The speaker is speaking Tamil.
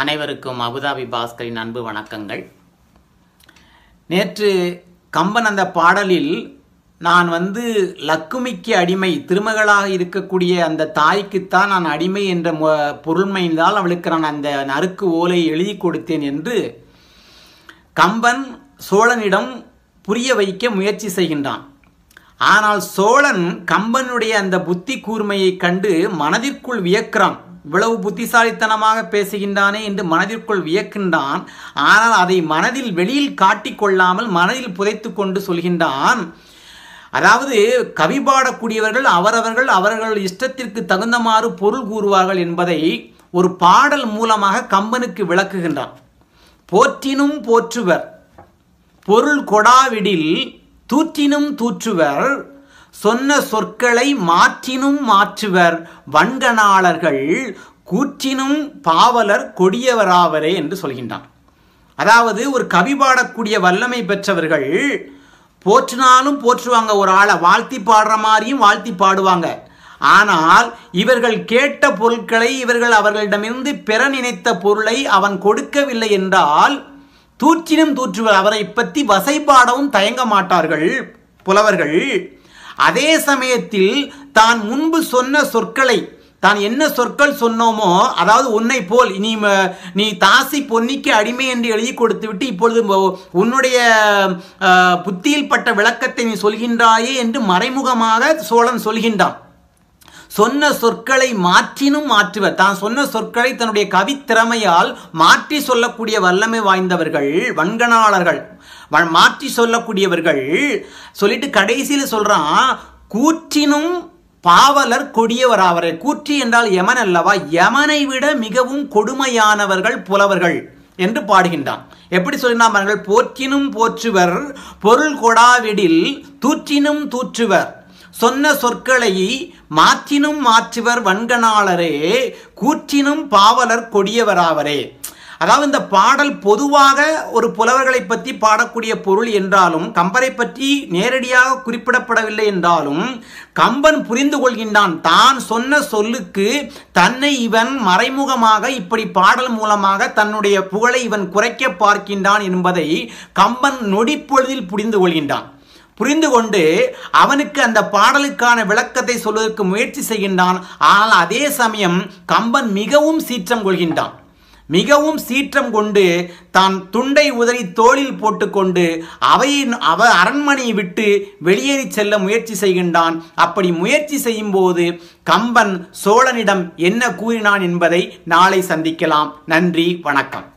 அனைவருக்கும் அபுதாபி பாஸ்கரின் அன்பு வணக்கங்கள் நேற்று கம்பன் அந்த பாடலில் நான் வந்து லக்குமிக்கு அடிமை திருமகளாக இருக்கக்கூடிய அந்த தாய்க்குத்தான் நான் அடிமை என்ற பொருள்மையினால் அவளுக்கு நான் அந்த நறுக்கு ஓலை எழுதி கொடுத்தேன் என்று கம்பன் சோழனிடம் புரிய வைக்க முயற்சி செய்கின்றான் ஆனால் சோழன் கம்பனுடைய அந்த புத்தி கூர்மையை கண்டு மனதிற்குள் வியக்கிறான் இவ்வளவு புத்திசாலித்தனமாக பேசுகின்றானே என்று மனதிற்குள் வியக்கின்றான் ஆனால் அதை மனதில் வெளியில் காட்டிக்கொள்ளாமல் மனதில் புதைத்து கொண்டு சொல்கின்றான் அதாவது கவி பாடக்கூடியவர்கள் அவரவர்கள் அவர்கள் இஷ்டத்திற்கு தகுந்தமாறு பொருள் கூறுவார்கள் என்பதை ஒரு பாடல் மூலமாக கம்பனுக்கு விளக்குகின்றான் போற்றினும் போற்றுவர் பொருள் கொடாவிடில் தூற்றினும் தூற்றுவர் சொன்ன சொற்களை மாற்றினும் மாற்றுவர் வன்கணாளர்கள் கூற்றினும் பாவலர் கொடியவராவரே என்று சொல்கின்றான் அதாவது ஒரு கவி பாடக்கூடிய வல்லமை பெற்றவர்கள் போற்றினாலும் போற்றுவாங்க ஒரு ஆளை வாழ்த்தி பாடுற மாதிரியும் வாழ்த்தி பாடுவாங்க ஆனால் இவர்கள் கேட்ட பொருட்களை இவர்கள் அவர்களிடமிருந்து பெற நினைத்த பொருளை அவன் கொடுக்கவில்லை என்றால் தூற்றினும் தூற்றுவர் அவரை பற்றி வசைபாடவும் தயங்க மாட்டார்கள் புலவர்கள் அதே சமயத்தில் தான் முன்பு சொன்ன சொற்களை தான் என்ன சொற்கள் சொன்னோமோ அதாவது உன்னை போல் நீ நீ தாசி பொன்னிக்கு அடிமை என்று எழுதி கொடுத்து விட்டு இப்பொழுது உன்னுடைய புத்தியில் பட்ட விளக்கத்தை நீ சொல்கின்றாயே என்று மறைமுகமாக சோழன் சொல்கின்றான் சொன்ன சொற்களை மாற்றினும் மாற்றுவர் தான் சொன்ன சொற்களை தன்னுடைய கவித்திறமையால் மாற்றி சொல்லக்கூடிய வல்லமை வாய்ந்தவர்கள் வன்கணாளர்கள் மாற்றி சொல்லக்கூடியவர்கள் சொல்லிட்டு கடைசியில் சொல்றான் கூற்றினும் பாவலர் கொடியவர் அவரை கூற்றி என்றால் யமன் அல்லவா யமனை விட மிகவும் கொடுமையானவர்கள் புலவர்கள் என்று பாடுகின்றான் எப்படி சொல்லினார்கள் போற்றினும் போற்றுவர் பொருள் கொடாவிடில் தூற்றினும் தூற்றுவர் சொன்ன சொற்களை மாற்றினும் மாற்றுவர் வன்கனாளரே கூற்றினும் பாவலர் கொடியவராவரே அதாவது இந்த பாடல் பொதுவாக ஒரு புலவர்களை பற்றி பாடக்கூடிய பொருள் என்றாலும் கம்பரை பற்றி நேரடியாக குறிப்பிடப்படவில்லை என்றாலும் கம்பன் புரிந்து கொள்கின்றான் தான் சொன்ன சொல்லுக்கு தன்னை இவன் மறைமுகமாக இப்படி பாடல் மூலமாக தன்னுடைய புகழை இவன் குறைக்க பார்க்கின்றான் என்பதை கம்பன் நொடிப்பொழுதில் புரிந்து கொள்கின்றான் புரிந்து கொண்டு அவனுக்கு அந்த பாடலுக்கான விளக்கத்தை சொல்வதற்கு முயற்சி செய்கின்றான் ஆனால் அதே சமயம் கம்பன் மிகவும் சீற்றம் கொள்கின்றான் மிகவும் சீற்றம் கொண்டு தான் துண்டை உதறி தோளில் போட்டுக்கொண்டு அவையின் அவ அரண்மனையை விட்டு வெளியேறி செல்ல முயற்சி செய்கின்றான் அப்படி முயற்சி செய்யும் போது கம்பன் சோழனிடம் என்ன கூறினான் என்பதை நாளை சந்திக்கலாம் நன்றி வணக்கம்